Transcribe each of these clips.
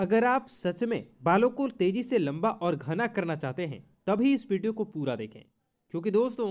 अगर आप सच में बालों को तेजी से लंबा और घना करना चाहते हैं तभी इस वीडियो को पूरा देखें क्योंकि दोस्तों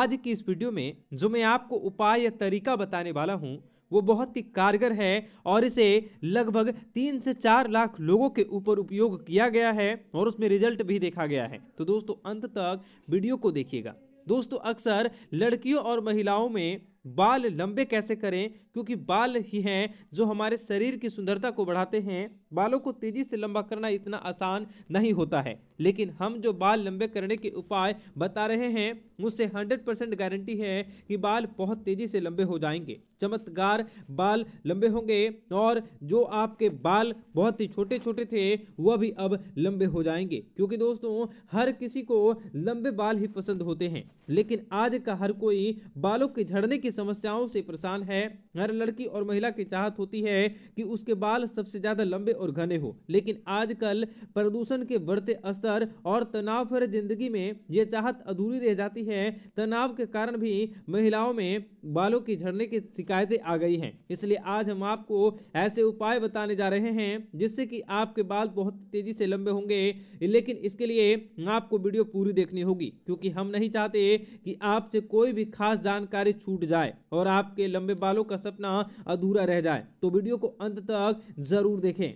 आज की इस वीडियो में जो मैं आपको उपाय या तरीका बताने वाला हूं वो बहुत ही कारगर है और इसे लगभग तीन से चार लाख लोगों के ऊपर उपयोग किया गया है और उसमें रिजल्ट भी देखा गया है तो दोस्तों अंत तक वीडियो को देखिएगा दोस्तों अक्सर लड़कियों और महिलाओं में बाल लंबे कैसे करें क्योंकि बाल ही हैं जो हमारे शरीर की सुंदरता को बढ़ाते हैं बालों को तेज़ी से लंबा करना इतना आसान नहीं होता है लेकिन हम जो बाल लंबे करने के उपाय बता रहे हैं मुझसे हंड्रेड परसेंट गारंटी है कि बाल बहुत तेजी से लंबे हो जाएंगे चमत्कार बाल लंबे होंगे और जो आपके बाल बहुत ही छोटे छोटे थे वह भी अब लंबे हो जाएंगे क्योंकि दोस्तों हर किसी को लंबे बाल ही पसंद होते हैं लेकिन आज का हर कोई बालों के झड़ने की समस्याओं से परेशान है हर लड़की और महिला की चाहत होती है कि उसके बाल सबसे ज़्यादा लंबे और घने हो लेकिन आजकल प्रदूषण के बढ़ते स्तर और तनाव जिंदगी में यह चाहत अधूरी रह जाती रही है तनाव के कारण भी महिलाओं में बालों की झड़ने की शिकायतें आ गई हैं इसलिए आज हम आपको ऐसे उपाय बताने जा रहे हैं जिससे कि आपके बाल बहुत तेजी से लंबे होंगे लेकिन इसके लिए आपको वीडियो पूरी देखनी होगी क्योंकि हम नहीं चाहते कि आपसे कोई भी खास जानकारी छूट जाए और आपके लंबे बालों का सपना अधूरा रह जाए तो वीडियो को अंत तक जरूर देखें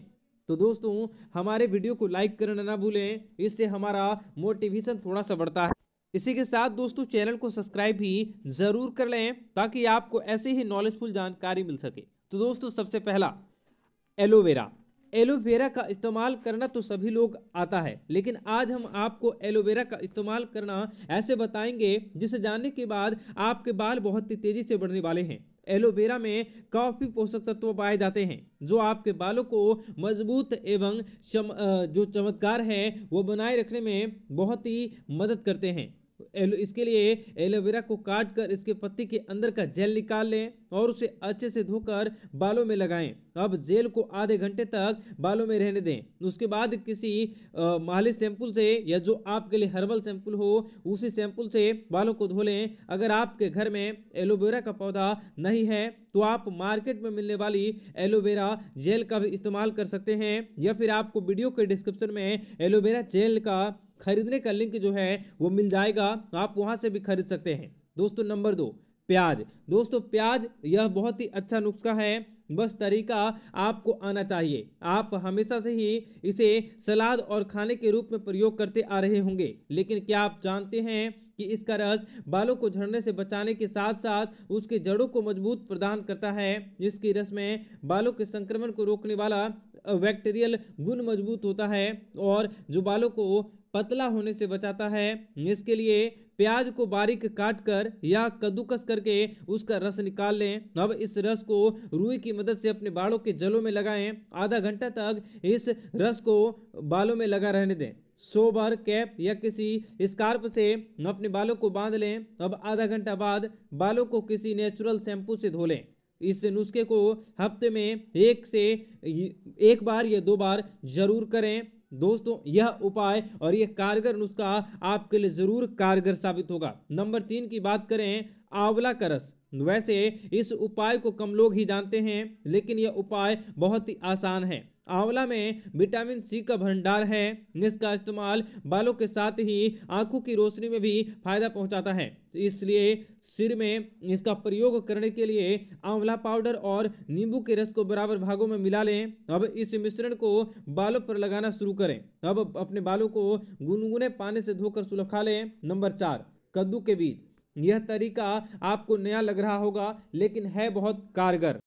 तो दोस्तों हमारे वीडियो को लाइक करना ना भूलें इससे हमारा मोटिवेशन थोड़ा सा बढ़ता है इसी के साथ दोस्तों चैनल को सब्सक्राइब भी जरूर कर लें ताकि आपको ऐसे ही नॉलेजफुल जानकारी मिल सके तो दोस्तों सबसे पहला एलोवेरा एलोवेरा का इस्तेमाल करना तो सभी लोग आता है लेकिन आज हम आपको एलोवेरा का इस्तेमाल करना ऐसे बताएंगे जिसे जानने के बाद आपके बाल बहुत ही तेज़ी से बढ़ने वाले हैं एलोवेरा में काफी पोषक तत्व पाए जाते हैं जो आपके बालों को मजबूत एवं चम, जो चमत्कार है वो बनाए रखने में बहुत ही मदद करते हैं एलो इसके लिए एलोवेरा को काट कर इसके पत्ते के अंदर का जेल निकाल लें और उसे अच्छे से धोकर बालों में लगाएं अब जेल को आधे घंटे तक बालों में रहने दें उसके बाद किसी मालिश सैंपल से या जो आपके लिए हर्बल सैंपल हो उसी सैंपल से बालों को धो लें अगर आपके घर में एलोवेरा का पौधा नहीं है तो आप मार्केट में मिलने वाली एलोवेरा जेल का भी इस्तेमाल कर सकते हैं या फिर आपको वीडियो के डिस्क्रिप्शन में एलोवेरा जेल का खरीदने का लिंक जो है वो मिल जाएगा आप वहाँ से भी खरीद सकते हैं दोस्तों नंबर दो प्याज दोस्तों प्याज यह बहुत ही अच्छा नुस्खा है बस तरीका आपको आना चाहिए आप हमेशा से ही इसे सलाद और खाने के रूप में प्रयोग करते आ रहे होंगे लेकिन क्या आप जानते हैं कि इसका रस बालों को झड़ने से बचाने के साथ साथ उसके जड़ों को मजबूत प्रदान करता है जिसके रस में बालों के संक्रमण को रोकने वाला बैक्टीरियल गुण मजबूत होता है और जो बालों को पतला होने से बचाता है इसके लिए प्याज को बारीक काट कर या कद्दूकस करके उसका रस निकाल लें अब इस रस को रुई की मदद से अपने बालों के जलों में लगाएं आधा घंटा तक इस रस को बालों में लगा रहने दें सोबर कैप या किसी स्कार्प से अपने बालों को बांध लें अब आधा घंटा बाद बालों को किसी नेचुरल शैम्पू से धो लें इस नुस्खे को हफ्ते में एक से एक बार या दो बार जरूर करें दोस्तों यह उपाय और यह कारगर नुस्खा आपके लिए जरूर कारगर साबित होगा नंबर तीन की बात करें आंवला का रस वैसे इस उपाय को कम लोग ही जानते हैं लेकिन यह उपाय बहुत ही आसान है आंवला में विटामिन सी का भंडार है जिसका इस्तेमाल बालों के साथ ही आंखों की रोशनी में भी फायदा पहुंचाता है इसलिए सिर में इसका प्रयोग करने के लिए आंवला पाउडर और नींबू के रस को बराबर भागों में मिला लें अब इस मिश्रण को बालों पर लगाना शुरू करें अब अपने बालों को गुनगुने पानी से धोकर सुलखा लें नंबर चार कद्दू के बीज यह तरीका आपको नया लग रहा होगा लेकिन है बहुत कारगर